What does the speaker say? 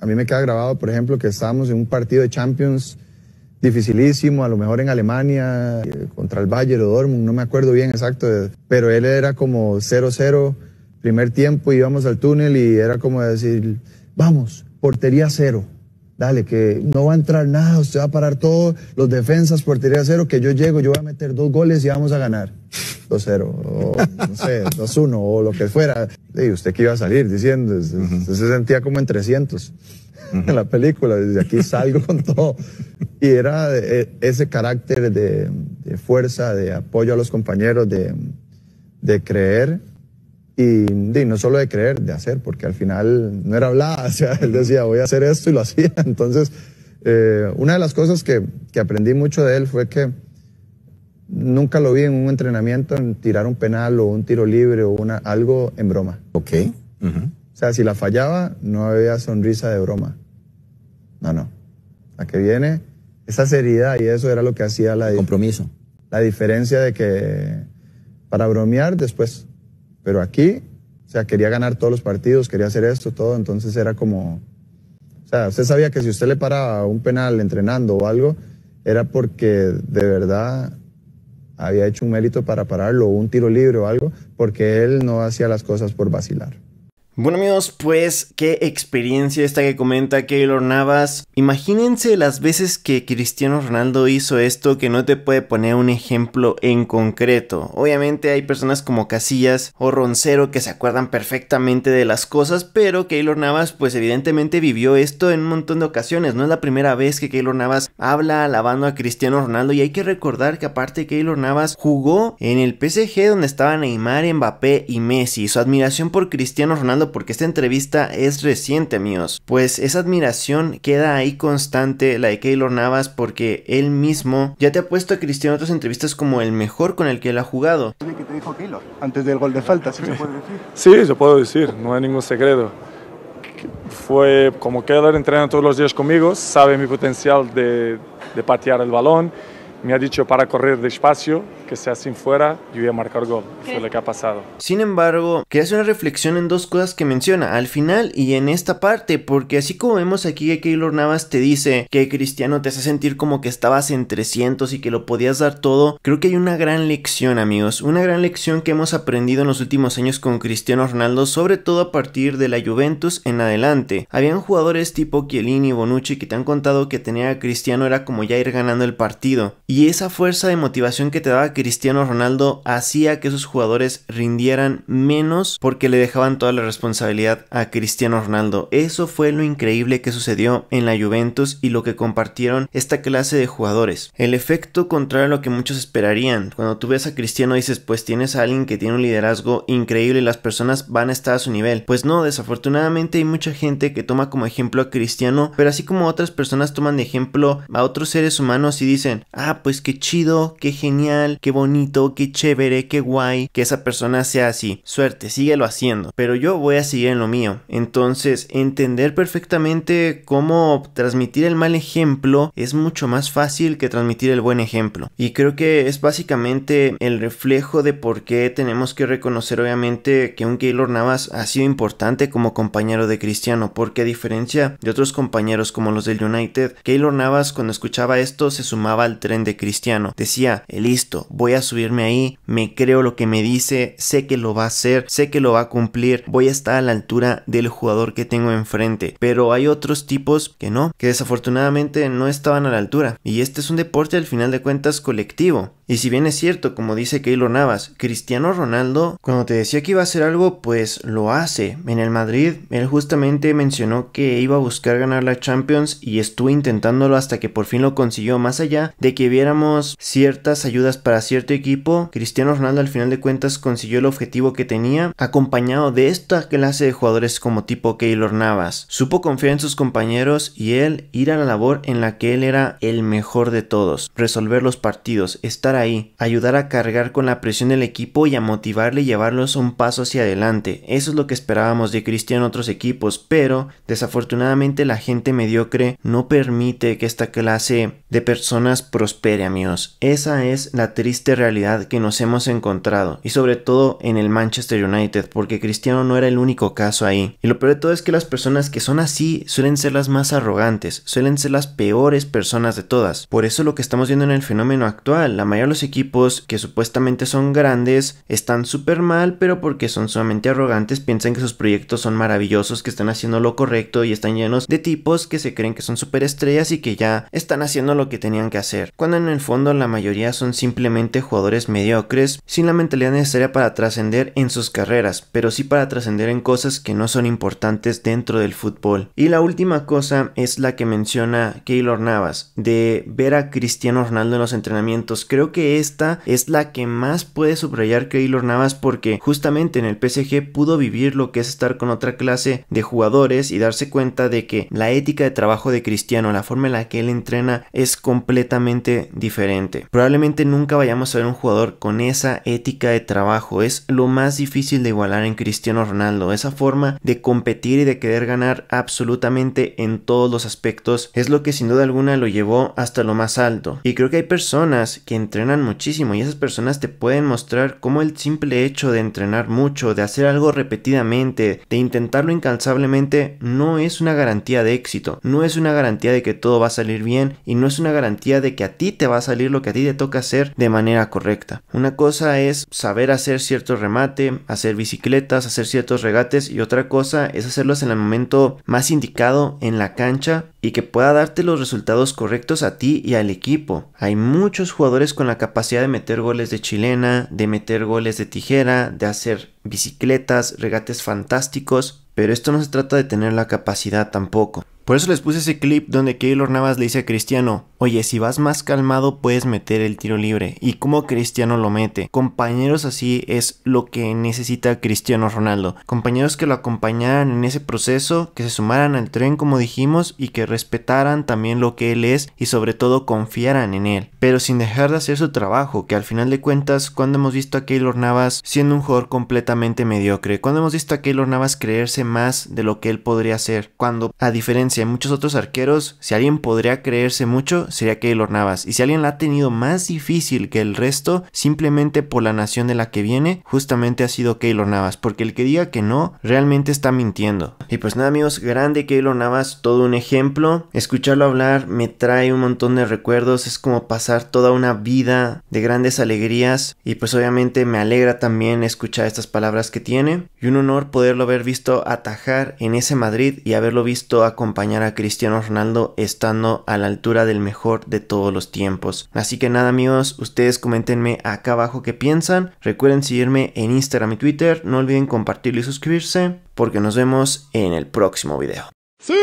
A mí me queda grabado, por ejemplo, que estábamos en un partido de Champions dificilísimo, a lo mejor en Alemania, eh, contra el Bayern o Dortmund, no me acuerdo bien exacto, eh, pero él era como 0-0, primer tiempo íbamos al túnel y era como decir, vamos, portería cero, dale, que no va a entrar nada, usted va a parar todo, los defensas, portería cero, que yo llego, yo voy a meter dos goles y vamos a ganar. 2-0, o no sé, 2-1, o lo que fuera. Y usted que iba a salir diciendo, se sentía como en 300 en la película, desde aquí salgo con todo. Y era e, ese carácter de, fuerza, de apoyo a los compañeros, de, de creer. Y, no solo de creer, de hacer, porque al final no era hablar, o sea, él decía, voy a hacer esto y lo hacía. Entonces, eh, una de las cosas que, que aprendí mucho de él fue que Nunca lo vi en un entrenamiento en tirar un penal o un tiro libre o una, algo en broma. Ok. O sea, si la fallaba, no había sonrisa de broma. No, no. La que viene, esa seriedad y eso era lo que hacía la... El compromiso. La diferencia de que para bromear después. Pero aquí, o sea, quería ganar todos los partidos, quería hacer esto, todo. Entonces era como... O sea, usted sabía que si usted le paraba un penal entrenando o algo, era porque de verdad había hecho un mérito para pararlo, un tiro libre o algo, porque él no hacía las cosas por vacilar. Bueno amigos, pues qué experiencia esta que comenta Keylor Navas. Imagínense las veces que Cristiano Ronaldo hizo esto que no te puede poner un ejemplo en concreto. Obviamente hay personas como Casillas o Roncero que se acuerdan perfectamente de las cosas, pero Keylor Navas pues evidentemente vivió esto en un montón de ocasiones. No es la primera vez que Keylor Navas habla alabando a Cristiano Ronaldo y hay que recordar que aparte Keylor Navas jugó en el PSG donde estaban Neymar, Mbappé y Messi. Su admiración por Cristiano Ronaldo porque esta entrevista es reciente, amigos. Pues esa admiración queda ahí constante, la de Keylor Navas, porque él mismo ya te ha puesto a Cristiano en otras entrevistas como el mejor con el que él ha jugado. ¿Qué te dijo Keylor antes del gol de falta, ¿sí se puede decir? Sí, puedo decir, no hay ningún secreto. Fue como Keylor entrenando todos los días conmigo, sabe mi potencial de patear el balón, me ha dicho para correr despacio, que sea sin fuera, yo voy a marcar gol. lo que ha pasado. Sin embargo, que hacer una reflexión en dos cosas que menciona, al final y en esta parte, porque así como vemos aquí que Keylor Navas te dice que Cristiano te hace sentir como que estabas en 300 y que lo podías dar todo, creo que hay una gran lección, amigos, una gran lección que hemos aprendido en los últimos años con Cristiano Ronaldo, sobre todo a partir de la Juventus en adelante. Habían jugadores tipo Chiellini y Bonucci que te han contado que tener a Cristiano era como ya ir ganando el partido, y esa fuerza de motivación que te daba Cristiano Ronaldo hacía que sus jugadores rindieran menos porque le dejaban toda la responsabilidad a Cristiano Ronaldo. Eso fue lo increíble que sucedió en la Juventus y lo que compartieron esta clase de jugadores. El efecto contrario a lo que muchos esperarían. Cuando tú ves a Cristiano dices, pues tienes a alguien que tiene un liderazgo increíble y las personas van a estar a su nivel. Pues no, desafortunadamente hay mucha gente que toma como ejemplo a Cristiano, pero así como otras personas toman de ejemplo a otros seres humanos y dicen, ah, pues qué chido, qué genial, qué bonito, qué chévere, qué guay que esa persona sea así. Suerte, síguelo haciendo. Pero yo voy a seguir en lo mío. Entonces, entender perfectamente cómo transmitir el mal ejemplo es mucho más fácil que transmitir el buen ejemplo. Y creo que es básicamente el reflejo de por qué tenemos que reconocer obviamente que un Keylor Navas ha sido importante como compañero de Cristiano, porque a diferencia de otros compañeros como los del United, Keylor Navas cuando escuchaba esto se sumaba al tren de Cristiano. Decía, listo, voy a subirme ahí, me creo lo que me dice, sé que lo va a hacer, sé que lo va a cumplir, voy a estar a la altura del jugador que tengo enfrente. Pero hay otros tipos que no, que desafortunadamente no estaban a la altura. Y este es un deporte al final de cuentas colectivo. Y si bien es cierto, como dice Keylor Navas, Cristiano Ronaldo, cuando te decía que iba a hacer algo, pues lo hace. En el Madrid, él justamente mencionó que iba a buscar ganar la Champions y estuvo intentándolo hasta que por fin lo consiguió, más allá de que viéramos ciertas ayudas para cierto equipo, Cristiano Ronaldo al final de cuentas consiguió el objetivo que tenía, acompañado de esta clase de jugadores como tipo Keylor Navas. Supo confiar en sus compañeros y él ir a la labor en la que él era el mejor de todos, resolver los partidos, estar ahí, ayudar a cargar con la presión del equipo y a motivarle y llevarlos un paso hacia adelante. Eso es lo que esperábamos de Cristiano en otros equipos, pero desafortunadamente la gente mediocre no permite que esta clase de personas prospere, amigos. Esa es la realidad que nos hemos encontrado, y sobre todo en el Manchester United, porque Cristiano no era el único caso ahí. Y lo peor de todo es que las personas que son así suelen ser las más arrogantes, suelen ser las peores personas de todas. Por eso lo que estamos viendo en el fenómeno actual, la mayoría de los equipos que supuestamente son grandes están súper mal, pero porque son sumamente arrogantes piensan que sus proyectos son maravillosos, que están haciendo lo correcto y están llenos de tipos que se creen que son súper estrellas y que ya están haciendo lo que tenían que hacer. Cuando en el fondo la mayoría son simplemente jugadores mediocres sin la mentalidad necesaria para trascender en sus carreras, pero sí para trascender en cosas que no son importantes dentro del fútbol. Y la última cosa es la que menciona Keylor Navas, de ver a Cristiano Ronaldo en los entrenamientos. Creo que esta es la que más puede subrayar Keylor Navas porque justamente en el PSG pudo vivir lo que es estar con otra clase de jugadores y darse cuenta de que la ética de trabajo de Cristiano, la forma en la que él entrena es completamente diferente. Probablemente nunca vaya vamos a ver un jugador con esa ética de trabajo. Es lo más difícil de igualar en Cristiano Ronaldo. Esa forma de competir y de querer ganar absolutamente en todos los aspectos es lo que sin duda alguna lo llevó hasta lo más alto. Y creo que hay personas que entrenan muchísimo y esas personas te pueden mostrar cómo el simple hecho de entrenar mucho, de hacer algo repetidamente, de intentarlo incansablemente, no es una garantía de éxito. No es una garantía de que todo va a salir bien y no es una garantía de que a ti te va a salir lo que a ti te toca hacer de manera correcta. Una cosa es saber hacer cierto remate, hacer bicicletas, hacer ciertos regates y otra cosa es hacerlos en el momento más indicado en la cancha y que pueda darte los resultados correctos a ti y al equipo. Hay muchos jugadores con la capacidad de meter goles de chilena, de meter goles de tijera, de hacer bicicletas, regates fantásticos, pero esto no se trata de tener la capacidad tampoco. Por eso les puse ese clip donde Keylor Navas le dice a Cristiano, oye, si vas más calmado puedes meter el tiro libre. Y como Cristiano lo mete. Compañeros así es lo que necesita Cristiano Ronaldo. Compañeros que lo acompañaran en ese proceso, que se sumaran al tren como dijimos y que respetaran también lo que él es y sobre todo confiaran en él. Pero sin dejar de hacer su trabajo, que al final de cuentas cuando hemos visto a Keylor Navas siendo un jugador completamente mediocre, cuando hemos visto a Keylor Navas creerse más de lo que él podría ser, cuando a diferencia muchos otros arqueros, si alguien podría creerse mucho, sería Keylor Navas. Y si alguien la ha tenido más difícil que el resto, simplemente por la nación de la que viene, justamente ha sido Keylor Navas. Porque el que diga que no, realmente está mintiendo. Y pues nada amigos, grande Keylor Navas, todo un ejemplo. Escucharlo hablar me trae un montón de recuerdos, es como pasar toda una vida de grandes alegrías. Y pues obviamente me alegra también escuchar estas palabras que tiene. Y un honor poderlo haber visto atajar en ese Madrid y haberlo visto acompañar a Cristiano Ronaldo estando a la altura del mejor de todos los tiempos. Así que nada amigos, ustedes comentenme acá abajo qué piensan. Recuerden seguirme en Instagram y Twitter. No olviden compartirlo y suscribirse porque nos vemos en el próximo video. ¡Sí!